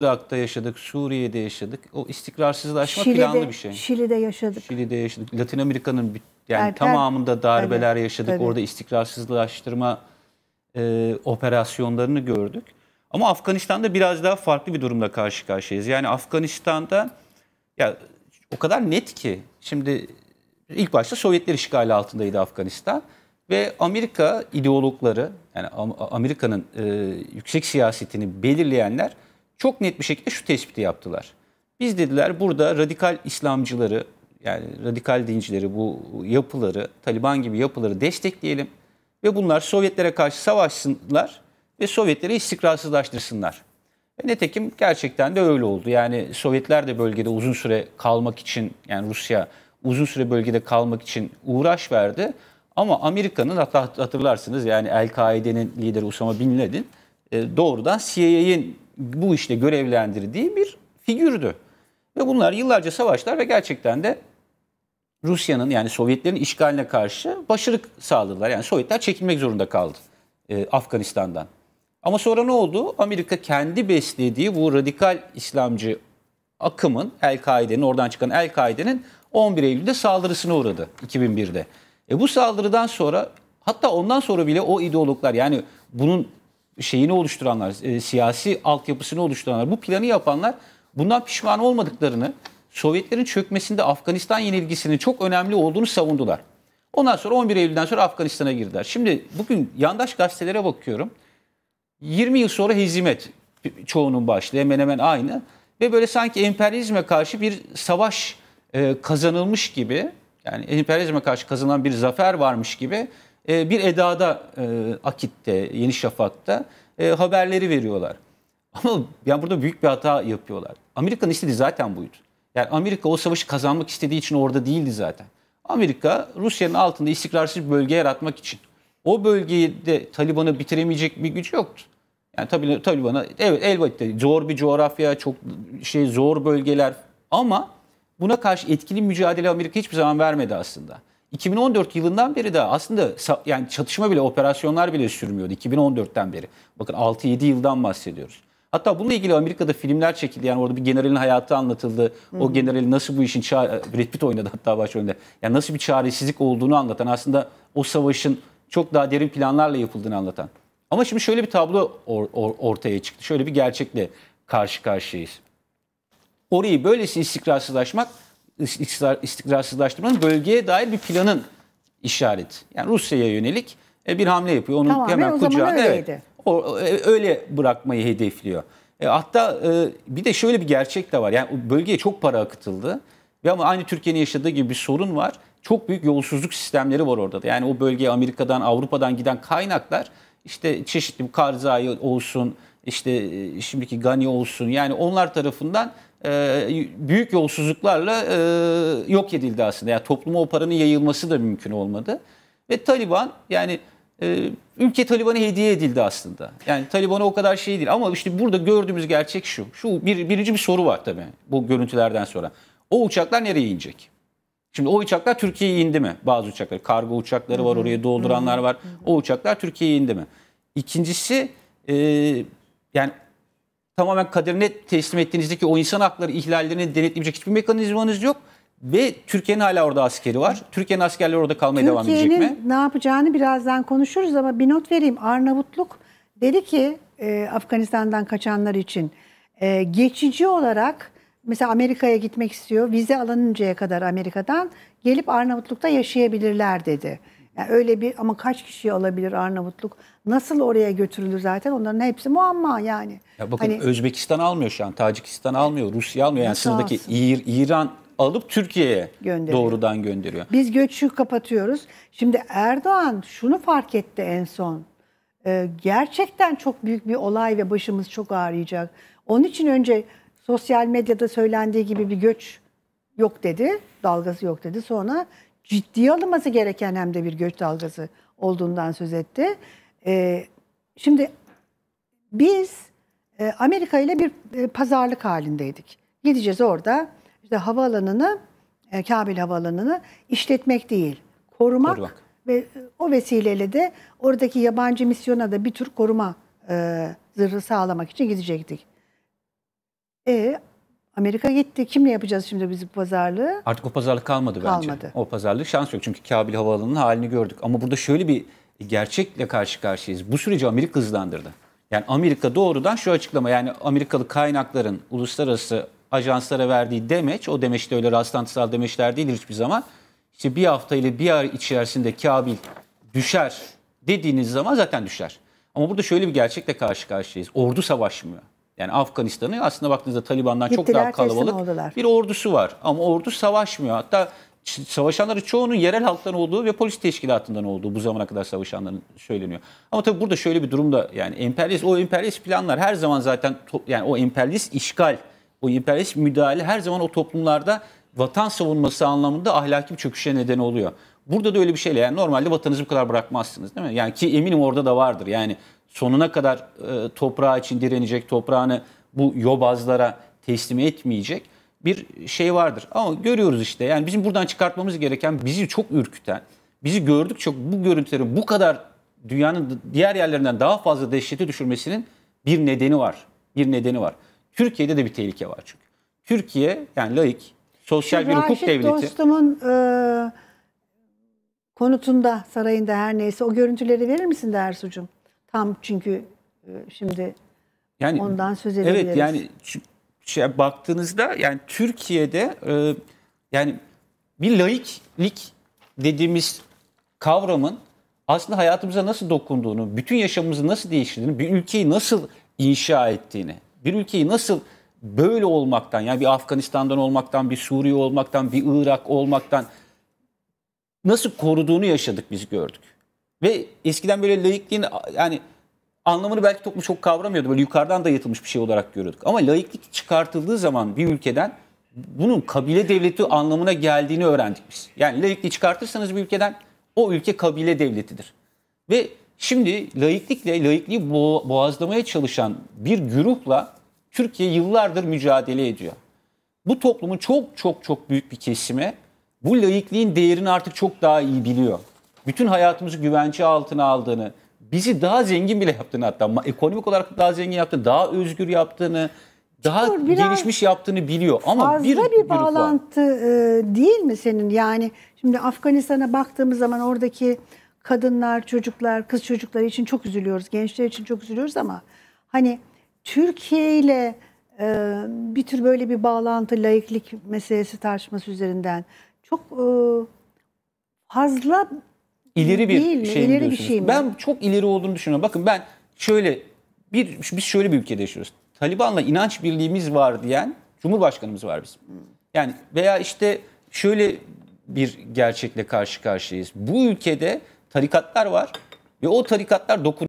Irak'ta yaşadık, Suriye'de yaşadık. O istikrarsızlaşma Şili'de, planlı bir şey. Şili'de yaşadık. Şili'de yaşadık. Latin Amerika'nın yani Erken, tamamında darbeler tabii, yaşadık. Tabii. Orada istikrarsızlaştırma e, operasyonlarını gördük. Ama Afganistan'da biraz daha farklı bir durumla karşı karşıyayız. Yani Afganistan'da ya o kadar net ki şimdi ilk başta Sovyetler işgali altındaydı Afganistan ve Amerika ideologları yani Amerika'nın e, yüksek siyasetini belirleyenler çok net bir şekilde şu tespiti yaptılar. Biz dediler burada radikal İslamcıları yani radikal dincileri bu yapıları Taliban gibi yapıları destekleyelim ve bunlar Sovyetlere karşı savaşsınlar ve Sovyetleri istikrarsızlaştırsınlar. Ve nitekim gerçekten de öyle oldu. Yani Sovyetler de bölgede uzun süre kalmak için yani Rusya uzun süre bölgede kalmak için uğraş verdi. Ama Amerika'nın hatırlarsınız yani El-Kaide'nin lideri Osama Bin Laden e, doğrudan CIA'in bu işle görevlendirdiği bir figürdü. Ve bunlar yıllarca savaşlar ve gerçekten de Rusya'nın yani Sovyetlerin işgaline karşı başarı sağladılar. Yani Sovyetler çekilmek zorunda kaldı e, Afganistan'dan. Ama sonra ne oldu? Amerika kendi beslediği bu radikal İslamcı akımın, El-Kaide'nin, oradan çıkan El-Kaide'nin 11 Eylül'de saldırısına uğradı 2001'de. E bu saldırıdan sonra hatta ondan sonra bile o ideologlar yani bunun şeyini oluşturanlar, e, siyasi altyapısını oluşturanlar, bu planı yapanlar bundan pişman olmadıklarını, Sovyetlerin çökmesinde Afganistan yenilgisinin çok önemli olduğunu savundular. Ondan sonra 11 Eylül'den sonra Afganistan'a girdiler. Şimdi bugün yandaş gazetelere bakıyorum. 20 yıl sonra hizmet çoğunun başlığı hemen hemen aynı. Ve böyle sanki emperyalizme karşı bir savaş e, kazanılmış gibi yani emperyalizme karşı kazanılan bir zafer varmış gibi e, bir edada e, Akit'te, Yeni Şafak'ta e, haberleri veriyorlar. Ama yani burada büyük bir hata yapıyorlar. Amerika'nın istediği zaten buydu. Yani Amerika o savaşı kazanmak istediği için orada değildi zaten. Amerika Rusya'nın altında istikrarsız bir bölge yaratmak için. O bölgede Taliban'ı bitiremeyecek bir gücü yoktu. Yani tabii Taliban'a evet elbette zor bir coğrafya, çok şey zor bölgeler ama buna karşı etkili mücadele Amerika hiçbir zaman vermedi aslında. 2014 yılından beri de aslında yani çatışma bile operasyonlar bile sürmüyordu 2014'ten beri. Bakın 6-7 yıldan bahsediyoruz. Hatta bununla ilgili Amerika'da filmler çekildi. Yani orada bir generalin hayatı anlatıldı. O hmm. nasıl bu işin Brad Pitt oynadı hatta başrolünde. Yani nasıl bir çaresizlik olduğunu anlatan aslında o savaşın çok daha derin planlarla yapıldığını anlatan. Ama şimdi şöyle bir tablo or, or, ortaya çıktı. Şöyle bir gerçekle karşı karşıyayız. Orayı böylesi istikrarsızlaşmak istikrarsızlaştırmanın bölgeye dair bir planın işaret, Yani Rusya'ya yönelik e, bir hamle yapıyor. Onun tamam, hemen kucağına evet, o, e, öyle bırakmayı hedefliyor. E, hatta e, bir de şöyle bir gerçek de var. Yani bölgeye çok para akıtıldı. Ve ama aynı Türkiye'nin yaşadığı gibi bir sorun var. Çok büyük yolsuzluk sistemleri var orada da. Yani o bölgeye Amerika'dan, Avrupa'dan giden kaynaklar işte çeşitli Karzai olsun, işte e, şimdiki Gani olsun yani onlar tarafından e, büyük yolsuzluklarla e, yok edildi aslında. Yani topluma o paranın yayılması da mümkün olmadı. Ve Taliban yani e, ülke Taliban'a hediye edildi aslında. Yani Taliban'a o kadar şey değil. Ama işte burada gördüğümüz gerçek şu. Şu bir, birinci bir soru var tabii bu görüntülerden sonra. O uçaklar nereye inecek? Şimdi o uçaklar Türkiye'ye indi mi? Bazı uçaklar, kargo uçakları var, oraya dolduranlar var. O uçaklar Türkiye'ye indi mi? İkincisi e, yani tamamen kaderine teslim ettiğinizdeki o insan hakları ihlallerini denetleyecek hiçbir mekanizmanız yok. Ve Türkiye'nin hala orada askeri var. Türkiye'nin askerleri orada kalmaya devam edecek mi? Türkiye'nin ne yapacağını birazdan konuşuruz ama bir not vereyim. Arnavutluk dedi ki e, Afganistan'dan kaçanlar için e, geçici olarak mesela Amerika'ya gitmek istiyor. Vize alınıncaya kadar Amerika'dan gelip Arnavutluk'ta yaşayabilirler dedi. Yani öyle bir ama kaç kişi alabilir Arnavutluk? Nasıl oraya götürülür zaten? Onların hepsi muamma yani. Ya bakın hani, Özbekistan almıyor şu an, Tacikistan almıyor, Rusya almıyor. Yani sınırdaki İr, İran alıp Türkiye'ye doğrudan gönderiyor. Biz göçü kapatıyoruz. Şimdi Erdoğan şunu fark etti en son. Ee, gerçekten çok büyük bir olay ve başımız çok ağrıyacak. Onun için önce sosyal medyada söylendiği gibi bir göç yok dedi. Dalgası yok dedi. Sonra ciddiye alınması gereken hem de bir göç dalgası olduğundan söz etti. Ee, şimdi biz e, Amerika ile bir e, pazarlık halindeydik. Gideceğiz orada işte havaalanını, e, Kabil havaalanını işletmek değil, korumak, korumak. ve o vesileyle de oradaki yabancı misyona da bir tür koruma e, zırhı sağlamak için gidecektik. E, Amerika gitti. Kimle yapacağız şimdi biz bu pazarlığı? Artık o pazarlık kalmadı, kalmadı. bence. O pazarlık şans yok. Çünkü Kabil Havaalanı'nın halini gördük. Ama burada şöyle bir gerçekle karşı karşıyayız. Bu süreci Amerika hızlandırdı. Yani Amerika doğrudan şu açıklama yani Amerikalı kaynakların uluslararası ajanslara verdiği demeç o demeçte öyle rastlantısal demeçler değildir hiçbir zaman. İşte bir hafta ile bir ay içerisinde Kabil düşer dediğiniz zaman zaten düşer. Ama burada şöyle bir gerçekle karşı karşıyayız. Ordu savaşmıyor. Yani Afganistan'ı aslında baktığınızda Taliban'dan Gittiler, çok daha kalabalık bir ordusu var. Ama ordu savaşmıyor. Hatta savaşanların çoğunun yerel halktan olduğu ve polis teşkilatından olduğu bu zamana kadar savaşanların söyleniyor. Ama tabii burada şöyle bir durum da yani emperyalist o emperyalist planlar her zaman zaten yani o emperyalist işgal, o emperyalist müdahale her zaman o toplumlarda vatan savunması anlamında ahlaki bir çöküşe neden oluyor. Burada da öyle bir şeyle yani normalde vatanınızı bu kadar bırakmazsınız değil mi? Yani ki eminim orada da vardır. Yani sonuna kadar e, toprağı için direnecek, toprağını bu yobazlara teslim etmeyecek bir şey vardır. Ama görüyoruz işte yani bizim buradan çıkartmamız gereken bizi çok ürküten, bizi gördük çok bu görüntülerin bu kadar dünyanın diğer yerlerinden daha fazla dehşete düşürmesinin bir nedeni var. Bir nedeni var. Türkiye'de de bir tehlike var çünkü. Türkiye yani laik, sosyal Şimdi bir hukuk Raşit devleti. dostumun e, konutunda, sarayında her neyse o görüntüleri verir misin Dersucuğum? Tam çünkü e, şimdi yani, ondan söz edebiliriz. Evet yani şey baktığınızda yani Türkiye'de e, yani bir laiklik dediğimiz kavramın aslında hayatımıza nasıl dokunduğunu, bütün yaşamımızı nasıl değiştirdiğini, bir ülkeyi nasıl inşa ettiğini, bir ülkeyi nasıl böyle olmaktan, yani bir Afganistan'dan olmaktan, bir Suriye olmaktan, bir Irak olmaktan nasıl koruduğunu yaşadık biz gördük. Ve eskiden böyle laikliğin yani anlamını belki toplum çok kavramıyordu. Böyle yukarıdan dayatılmış bir şey olarak görüyorduk. Ama laiklik çıkartıldığı zaman bir ülkeden bunun kabile devleti anlamına geldiğini öğrendik biz. Yani laikliği çıkartırsanız bir ülkeden o ülke kabile devletidir. Ve şimdi laiklikle laikliği boğazlamaya çalışan bir grupla Türkiye yıllardır mücadele ediyor. Bu toplumun çok çok çok büyük bir kesimi bu laikliğin değerini artık çok daha iyi biliyor bütün hayatımızı güvence altına aldığını, bizi daha zengin bile yaptığını hatta ekonomik olarak daha zengin yaptığını, daha özgür yaptığını, daha Dur, gelişmiş yaptığını biliyor. Ama fazla bir, bir bağlantı var. E, değil mi senin? Yani şimdi Afganistan'a baktığımız zaman oradaki kadınlar, çocuklar, kız çocukları için çok üzülüyoruz, gençler için çok üzülüyoruz ama hani Türkiye ile e, bir tür böyle bir bağlantı, laiklik meselesi tartışması üzerinden çok e, fazla ileri bir Değil, şey mi bir şey mi? Ben çok ileri olduğunu düşünüyorum. Bakın ben şöyle bir biz şöyle bir ülkede yaşıyoruz. Taliban'la inanç birliğimiz var diyen Cumhurbaşkanımız var bizim. Yani veya işte şöyle bir gerçekle karşı karşıyayız. Bu ülkede tarikatlar var ve o tarikatlar dokun